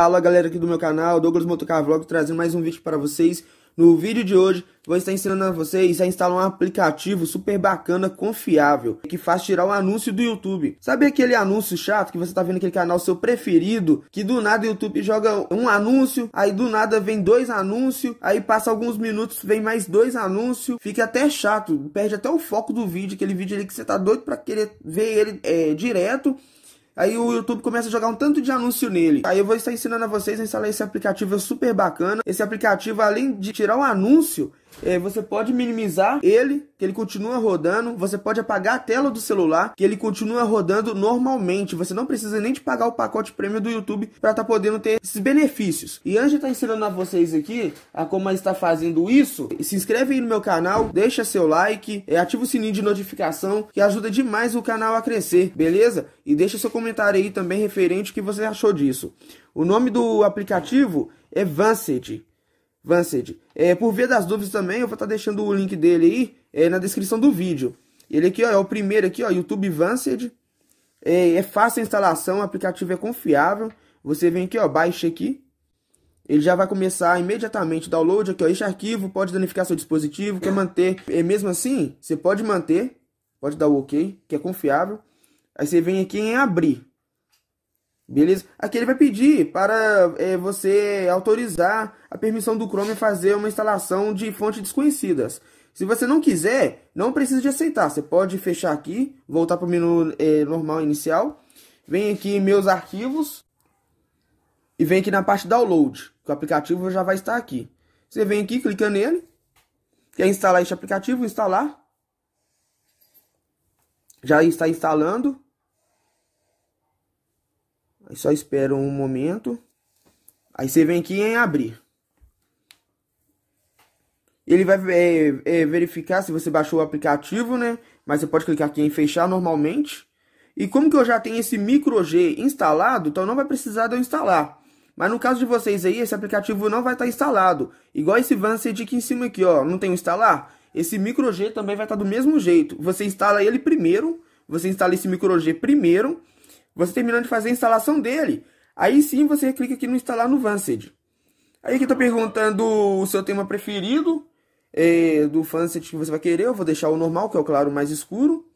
Fala galera aqui do meu canal, Douglas Motocar Vlog, trazendo mais um vídeo para vocês. No vídeo de hoje, vou estar ensinando a vocês a instalar um aplicativo super bacana, confiável, que faz tirar o um anúncio do YouTube. Sabe aquele anúncio chato que você tá vendo aquele canal seu preferido, que do nada o YouTube joga um anúncio, aí do nada vem dois anúncios, aí passa alguns minutos, vem mais dois anúncios, fica até chato, perde até o foco do vídeo, aquele vídeo ali que você tá doido para querer ver ele é, direto Aí o YouTube começa a jogar um tanto de anúncio nele. Aí eu vou estar ensinando a vocês a instalar esse aplicativo é super bacana. Esse aplicativo, além de tirar o um anúncio, é, você pode minimizar ele, que ele continua rodando. Você pode apagar a tela do celular, que ele continua rodando normalmente. Você não precisa nem de pagar o pacote prêmio do YouTube para estar tá podendo ter esses benefícios. E antes de estar tá ensinando a vocês aqui a como está fazendo isso, se inscreve aí no meu canal, deixa seu like, é, ativa o sininho de notificação, que ajuda demais o canal a crescer, beleza? E deixa seu comentário aí também referente o que você achou disso. O nome do aplicativo é Vanced. Vanced. É, por via das dúvidas também, eu vou estar tá deixando o link dele aí é, na descrição do vídeo. Ele aqui ó, é o primeiro aqui, ó, YouTube Vanced. É, é fácil a instalação, o aplicativo é confiável. Você vem aqui, ó, baixa aqui. Ele já vai começar imediatamente o download aqui, ó. Este arquivo pode danificar seu dispositivo, quer manter. É mesmo assim, você pode manter, pode dar o OK, que é confiável. Aí você vem aqui em abrir. Beleza? Aqui ele vai pedir para é, você autorizar a permissão do Chrome fazer uma instalação de fontes desconhecidas. Se você não quiser, não precisa de aceitar. Você pode fechar aqui, voltar para o menu é, normal inicial. Vem aqui em meus arquivos. E vem aqui na parte download, que o aplicativo já vai estar aqui. Você vem aqui, clica nele. Quer instalar este aplicativo? Instalar. Já está instalando só espera um momento. Aí você vem aqui em abrir. Ele vai é, é, verificar se você baixou o aplicativo, né? Mas você pode clicar aqui em fechar normalmente. E como que eu já tenho esse micro G instalado, então não vai precisar de eu instalar. Mas no caso de vocês aí, esse aplicativo não vai estar tá instalado. Igual esse Vanced aqui em cima aqui, ó, não tem o instalar? Esse micro G também vai estar tá do mesmo jeito. Você instala ele primeiro, você instala esse micro G primeiro, você terminou de fazer a instalação dele. Aí sim você clica aqui no instalar no Vanced. Aí que tá perguntando o seu tema preferido é, do Fancet que você vai querer. Eu vou deixar o normal, que é o claro mais escuro.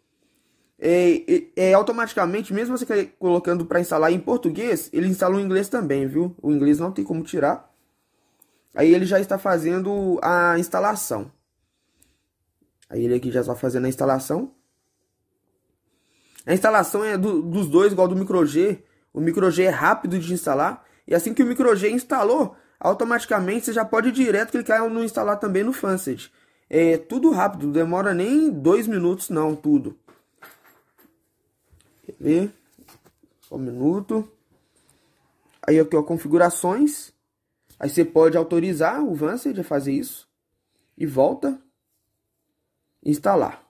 É, é, é automaticamente, mesmo você colocando para instalar em português, ele instala o inglês também, viu? O inglês não tem como tirar. Aí ele já está fazendo a instalação. Aí ele aqui já está fazendo a instalação. A instalação é do, dos dois igual do micro G. O micro G é rápido de instalar. E assim que o micro G instalou, automaticamente você já pode ir direto clicar no instalar também no Fancet. É tudo rápido, não demora nem dois minutos não, tudo. Quer ver? Só um minuto. Aí aqui ó, configurações. Aí você pode autorizar o Vanced a fazer isso. E volta. Instalar.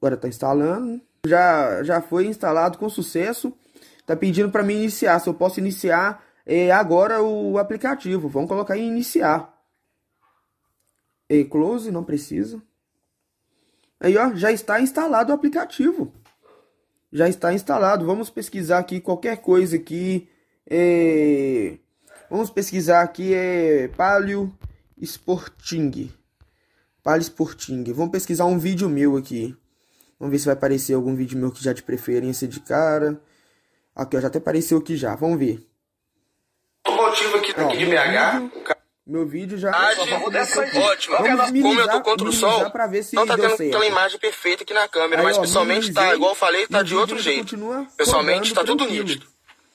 Agora está instalando. Já, já foi instalado com sucesso. Está pedindo para mim iniciar. Se eu posso iniciar é, agora o aplicativo. Vamos colocar em iniciar. E é, close, não precisa. Aí, ó, já está instalado o aplicativo. Já está instalado. Vamos pesquisar aqui qualquer coisa aqui. É... Vamos pesquisar aqui é Palio Sporting. Palio Sporting. Vamos pesquisar um vídeo meu aqui. Vamos ver se vai aparecer algum vídeo meu que já é de preferência de cara. Aqui, ó, já até apareceu aqui já. Vamos ver. O motivo aqui, ó, aqui de BH, vídeo, meu vídeo já. Ah, Ótimo. Vamos Como eu tô contra o sol, pra ver se não tá tendo certo. aquela imagem perfeita aqui na câmera, Aí, mas ó, pessoalmente tá, igual eu falei, tá de outro jeito. Pessoalmente tá tudo nítido.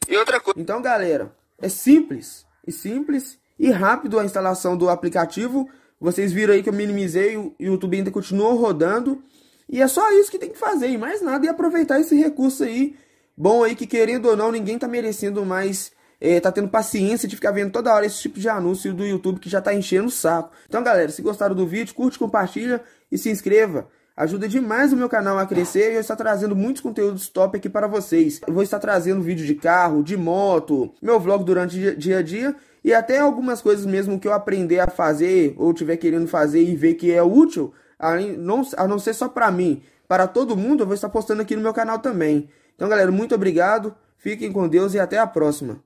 E outra coisa. Então, galera, é simples. E é simples e rápido a instalação do aplicativo. Vocês viram aí que eu minimizei, o YouTube ainda continuou rodando. E é só isso que tem que fazer, e mais nada, e aproveitar esse recurso aí, bom aí, que querendo ou não, ninguém tá merecendo mais, é, tá tendo paciência de ficar vendo toda hora esse tipo de anúncio do YouTube que já tá enchendo o saco. Então, galera, se gostaram do vídeo, curte, compartilha e se inscreva. Ajuda demais o meu canal a crescer e eu estou trazendo muitos conteúdos top aqui para vocês. Eu vou estar trazendo vídeo de carro, de moto, meu vlog durante dia a dia e até algumas coisas mesmo que eu aprender a fazer ou tiver querendo fazer e ver que é útil, não, a não ser só para mim, para todo mundo, eu vou estar postando aqui no meu canal também. Então, galera, muito obrigado, fiquem com Deus e até a próxima.